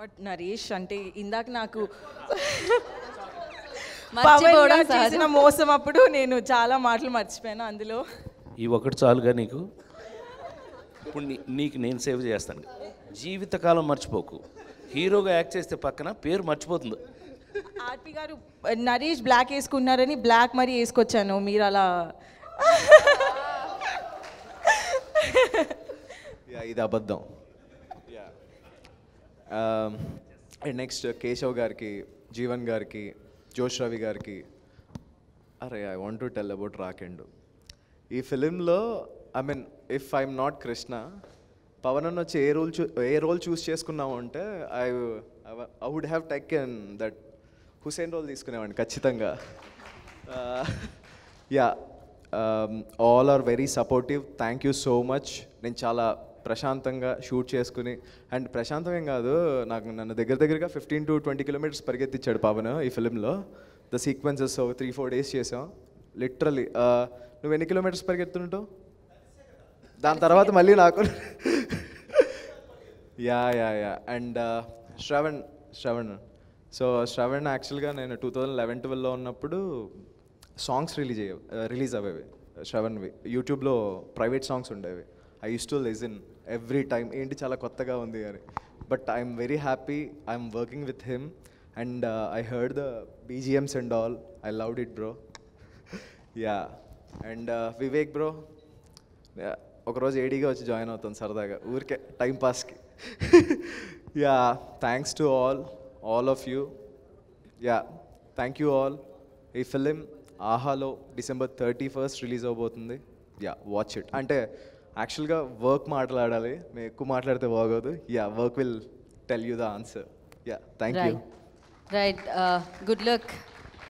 but Naresh అంటే ఇందాక నాకు చేసిన మోసం అప్పుడు నేను చాలా మాటలు మర్చిపోయాను అందులో ఈ ఒకటి చాలుగా నీకు ఇప్పుడు నీకు నేను సేవ్ చేస్తాను జీవితకాలం మర్చిపోకు హీరోగా యాక్ట్ చేస్తే పక్కన పేరు మర్చిపోతుంది ఆర్పి గారు నరేష్ బ్లాక్ వేసుకున్నారని బ్లాక్ మరి వేసుకొచ్చాను మీరు అలా ఇది అబద్ధం అండ్ నెక్స్ట్ కేశవ్ గారికి జీవన్ గారికి జోష్ రవి గారికి అరే I want to tell about రాకెండు ఈ ఫిలింలో I mean if I'm not Krishna Pavan అన్న వచ్చి ఏ రోల్ చూ ఏ రోల్ చూస్ చేసుకున్నాము అంటే I I would have taken that Hussain role తీసుకునేవాడిని ఖచ్చితంగా yeah all are very supportive thank you so much నేను చాలా ప్రశాంతంగా షూట్ చేసుకుని అండ్ ప్రశాంతమేం కాదు నాకు నన్ను దగ్గర దగ్గరగా ఫిఫ్టీన్ టు ట్వంటీ కిలోమీటర్స్ పరిగెత్తిచ్చాడు పవన్ ఈ ఫిలింలో the sequences three four days చేసాం లిటరలీ నువ్వు ఎన్ని కిలోమీటర్స్ పరిగెత్తుంటావు దాని తర్వాత మళ్ళీ నాకు yeah yeah yeah and Shravan Shravan so Shravan యాక్చువల్గా నేను టూ థౌజండ్ లెవెన్ ట్వెల్వ్లో ఉన్నప్పుడు సాంగ్స్ రిలీజ్ అయ్యేవి రిలీజ్ అయ్యేవి శ్రవణ్వి యూట్యూబ్లో ప్రైవేట్ సాంగ్స్ ఉండేవి I use to listen every time ఏంటి చాలా కొత్తగా ఉంది అని but I'm very happy I'm working with him and I heard the BGMs and all I loved it bro yeah and Vivek bro ఒకరోజు ఏడీగా వచ్చి జాయిన్ అవుతాను సరదాగా ఊరికే టైంపాస్కి yeah thanks to all all of you yeah thank you all ఈ film ఆహాలో December thirty first release అవబోతుంది యా వాచ్ ఇట్ అంటే యాక్చువల్గా వర్క్ మాట్లాడాలి మేము ఎక్కువ మాట్లాడితే బాగోదు yeah work will tell you the answer yeah thank you right good luck